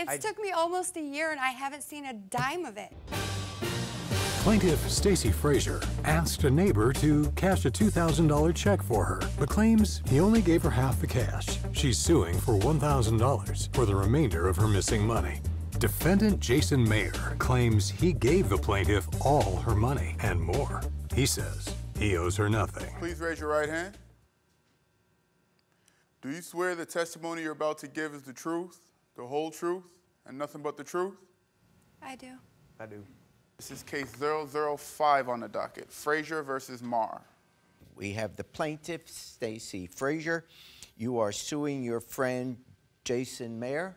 It's I... took me almost a year and I haven't seen a dime of it. Plaintiff Stacy Frazier asked a neighbor to cash a $2,000 check for her, but claims he only gave her half the cash. She's suing for $1,000 for the remainder of her missing money. Defendant Jason Mayer claims he gave the plaintiff all her money and more. He says he owes her nothing. Please raise your right hand. Do you swear the testimony you're about to give is the truth? the whole truth, and nothing but the truth? I do. I do. This is case 005 on the docket, Frazier versus Marr. We have the plaintiff, Stacy Frazier. You are suing your friend, Jason Mayer,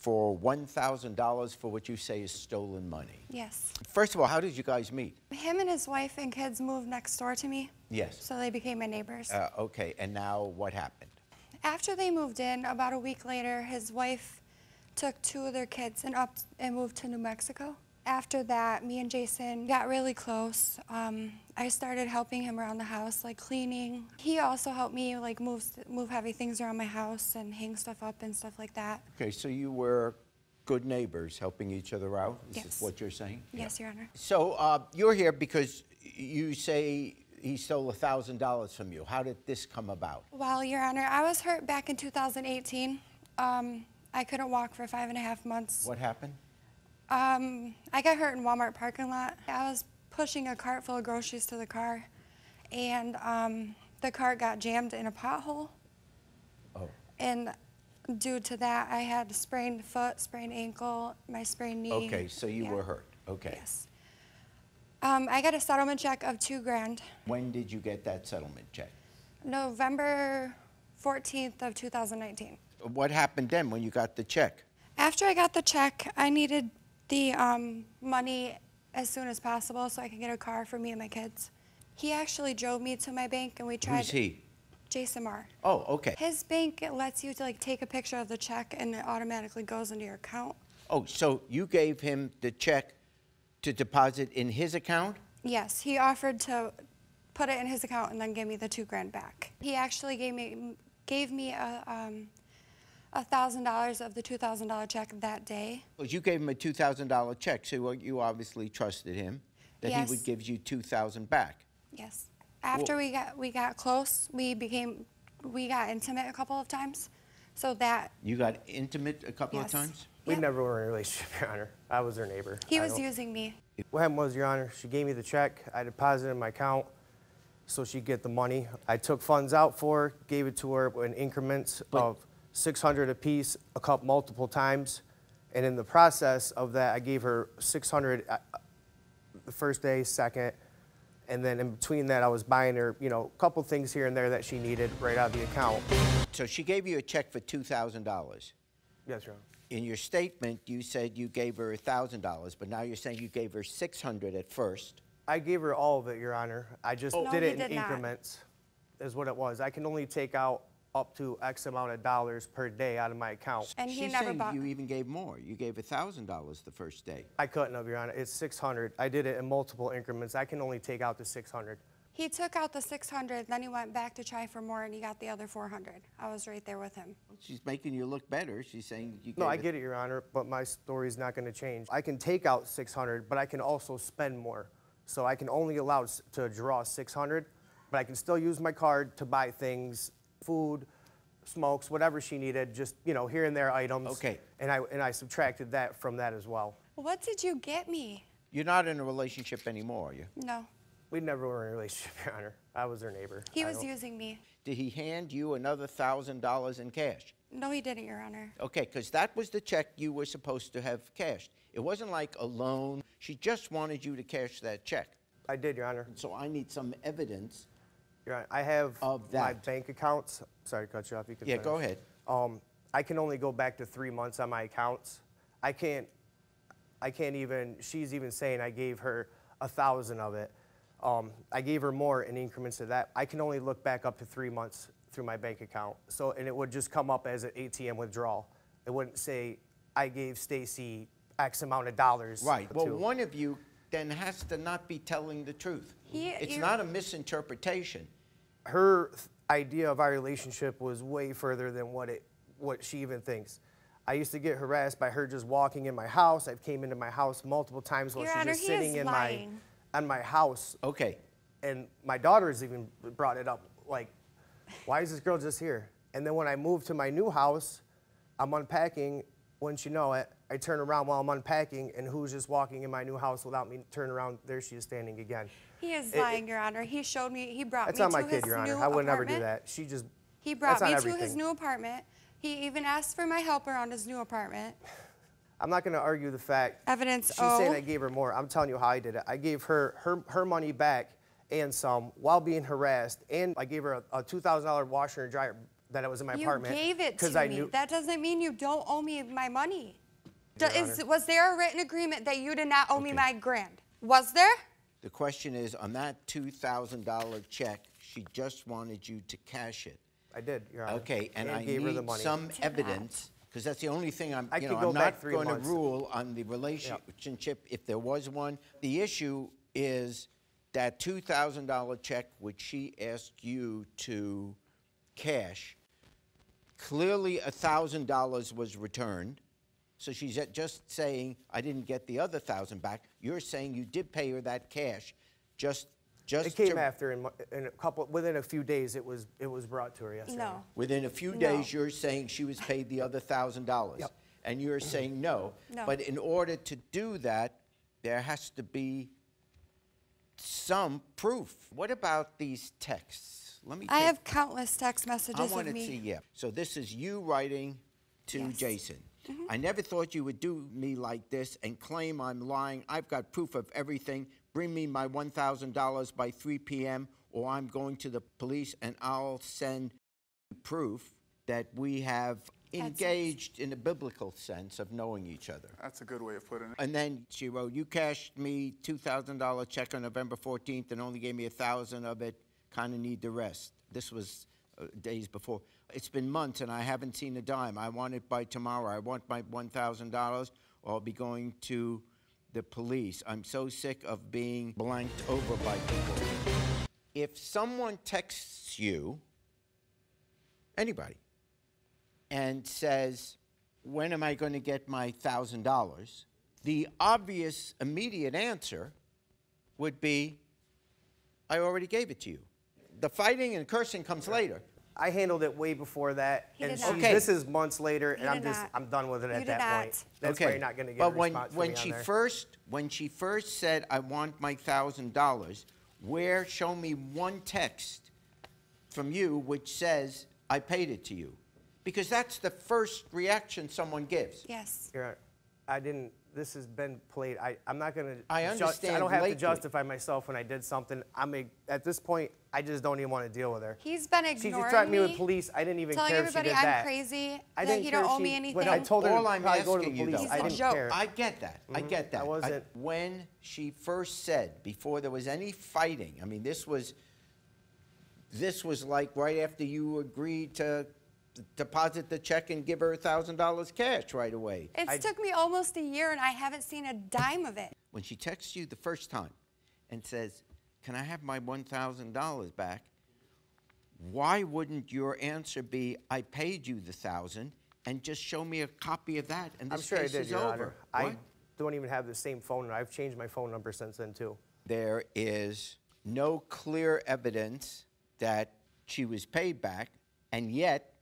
for $1,000 for what you say is stolen money. Yes. First of all, how did you guys meet? Him and his wife and kids moved next door to me. Yes. So they became my neighbors. Uh, okay, and now what happened? After they moved in, about a week later, his wife took two of their kids and up and moved to New Mexico. After that, me and Jason got really close. Um, I started helping him around the house, like cleaning. He also helped me like move move heavy things around my house and hang stuff up and stuff like that. Okay, so you were good neighbors, helping each other out. Is yes. what you're saying? Yes, yeah. Your Honor. So uh, you're here because you say he stole thousand dollars from you. How did this come about? Well, Your Honor, I was hurt back in 2018. Um, I couldn't walk for five and a half months. What happened? Um, I got hurt in Walmart parking lot. I was pushing a cart full of groceries to the car, and um, the cart got jammed in a pothole. Oh. And due to that, I had sprained foot, sprained ankle, my sprained knee. Okay, so you yeah. were hurt. Okay. Yes. Um, I got a settlement check of two grand. When did you get that settlement check? November 14th of 2019. What happened then when you got the check? After I got the check, I needed the um, money as soon as possible so I could get a car for me and my kids. He actually drove me to my bank and we tried. Who's he? Jason Marr. Oh, okay. His bank lets you to, like take a picture of the check and it automatically goes into your account. Oh, so you gave him the check to deposit in his account? Yes, he offered to put it in his account and then give me the two grand back. He actually gave me gave me a um, $1,000 of the $2,000 check that day. Well, you gave him a $2,000 check, so you obviously trusted him that yes. he would give you 2000 back. Yes. After well, we got we got close, we became we got intimate a couple of times. So that You got intimate a couple yes. of times? We yep. never were in a relationship, Your Honor. I was her neighbor. He I was don't... using me. What happened was, Your Honor, she gave me the check. I deposited in my account so she'd get the money. I took funds out for her, gave it to her in increments but, of 600 apiece a couple multiple times. And in the process of that, I gave her 600 uh, the first day, second, and then in between that, I was buying her, you know, a couple things here and there that she needed right out of the account. So she gave you a check for two thousand dollars. Yes, sir. In your statement, you said you gave her thousand dollars, but now you're saying you gave her six hundred at first. I gave her all of it, Your Honor. I just oh. did no, it in did increments, not. is what it was. I can only take out up to X amount of dollars per day out of my account. And he She's never saying bought. You even gave more. You gave thousand dollars the first day. I couldn't have, Your Honor. It's six hundred. I did it in multiple increments. I can only take out the six hundred. He took out the 600, then he went back to try for more, and he got the other 400. I was right there with him. She's making you look better. She's saying you. No, I get it, Your Honor, but my story is not going to change. I can take out 600, but I can also spend more. So I can only allow to draw 600, but I can still use my card to buy things food, smokes, whatever she needed, just, you know, here and there items. Okay. And I, and I subtracted that from that as well. What did you get me? You're not in a relationship anymore, are you? No. We never were in a relationship, Your Honor. I was her neighbor. He I was don't... using me. Did he hand you another $1,000 in cash? No, he didn't, Your Honor. Okay, because that was the check you were supposed to have cashed. It wasn't like a loan. She just wanted you to cash that check. I did, Your Honor. so I need some evidence your Honor, I have Of my bank accounts. Sorry to cut you off. You can Yeah, finish. go ahead. Um, I can only go back to three months on my accounts. I can't. I can't even. She's even saying I gave her a thousand of it. Um, I gave her more in increments of that. I can only look back up to three months through my bank account. So, and it would just come up as an ATM withdrawal. It wouldn't say I gave Stacy X amount of dollars. Right. Well, one of you then has to not be telling the truth. He, it's not a misinterpretation. Her idea of our relationship was way further than what it what she even thinks. I used to get harassed by her just walking in my house. I've came into my house multiple times while Your she's Honor, just sitting in lying. my on my house. Okay. And my daughter has even brought it up. Like, why is this girl just here? And then when I moved to my new house, I'm unpacking. Once you know it, I turn around while I'm unpacking, and who's just walking in my new house without me turn around? There she is standing again. He is it, lying, it, Your Honor. He showed me, he brought me to his new apartment. That's not my kid, Your Honor. I would never do that. She just, He brought me everything. to his new apartment. He even asked for my help around his new apartment. I'm not going to argue the fact. Evidence She's o. saying I gave her more. I'm telling you how I did it. I gave her her, her money back and some while being harassed, and I gave her a, a $2,000 washer and dryer that was in my you apartment. You gave it to I me. Knew. That doesn't mean you don't owe me my money is, was there a written agreement that you did not owe okay. me my grand? Was there? The question is, on that $2,000 check, she just wanted you to cash it. I did, Your Honor. Okay, and, and I gave need her the money. some Did evidence, because that's the only thing I'm, I know, I'm not going to rule on the relationship if there was one. The issue is that $2,000 check, which she asked you to cash, clearly $1,000 was returned. So she's just saying, I didn't get the other thousand back. You're saying you did pay her that cash, just just. It came to, after in, in, a couple within a few days. It was it was brought to her yesterday. No. Within a few no. days, you're saying she was paid the other thousand dollars, yep. and you're saying no. no. But in order to do that, there has to be some proof. What about these texts? Let me. I have countless text messages. I want to see. Yeah. So this is you writing to yes. Jason. Mm -hmm. I never thought you would do me like this and claim I'm lying. I've got proof of everything. Bring me my $1,000 by 3 p.m., or I'm going to the police and I'll send proof that we have engaged in a biblical sense of knowing each other. That's a good way of putting it. And then she wrote, You cashed me $2,000 check on November 14th and only gave me a 1000 of it. Kind of need the rest. This was uh, days before. It's been months and I haven't seen a dime. I want it by tomorrow. I want my $1,000 or I'll be going to the police. I'm so sick of being blanked over by people. If someone texts you, anybody, and says, when am I going to get my $1,000? The obvious immediate answer would be, I already gave it to you the fighting and cursing comes later. I handled it way before that, he and okay. this is months later, and I'm just not. I'm done with it at that not. point. That's okay. why you're not going to get. But when when she first when she first said, "I want my thousand dollars," where show me one text from you which says, "I paid it to you," because that's the first reaction someone gives. Yes. You're right. I didn't. This has been played. I, I'm not gonna. I understand. I don't have lately. to justify myself when I did something. I'm a, at this point. I just don't even want to deal with her. He's been ignoring she, she threatened me, me with police. I didn't even telling care if she did I'm that. crazy. I that didn't you care don't owe she, me anything. When I told her All I'm probably go to the police. You, I didn't joke. care. I get that. Mm -hmm. I mm-hmm. get that. I wasn't. I, when she first said before there was any fighting. I mean, this was. This was like right after you agreed to deposit the check and give her a $1,000 cash right away. It's took me almost a year and I haven't seen a dime of it. When she texts you the first time and says, can I have my $1,000 back? Why wouldn't your answer be, I paid you the 1000 and just show me a copy of that and this I'm sure case did, is Your over. Honor. What? I don't even have the same phone. I've changed my phone number since then, too. There is no clear evidence that she was paid back, and yet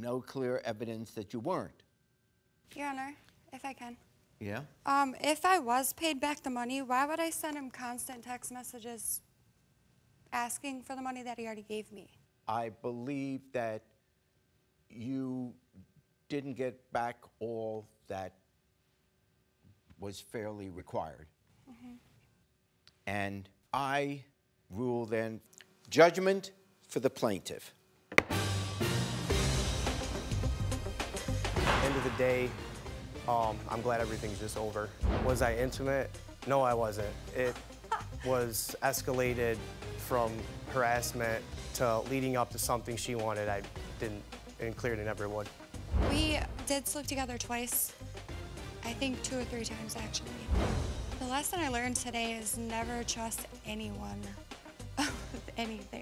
no clear evidence that you weren't. Your Honor, if I can. Yeah? Um, if I was paid back the money, why would I send him constant text messages asking for the money that he already gave me? I believe that you didn't get back all that was fairly required. Mm -hmm. And I rule then judgment for the plaintiff. of the day, um, I'm glad everything's just over. Was I intimate? No, I wasn't. It was escalated from harassment to leading up to something she wanted I didn't and cleared it never would. We did sleep together twice. I think two or three times actually. The lesson I learned today is never trust anyone with anything.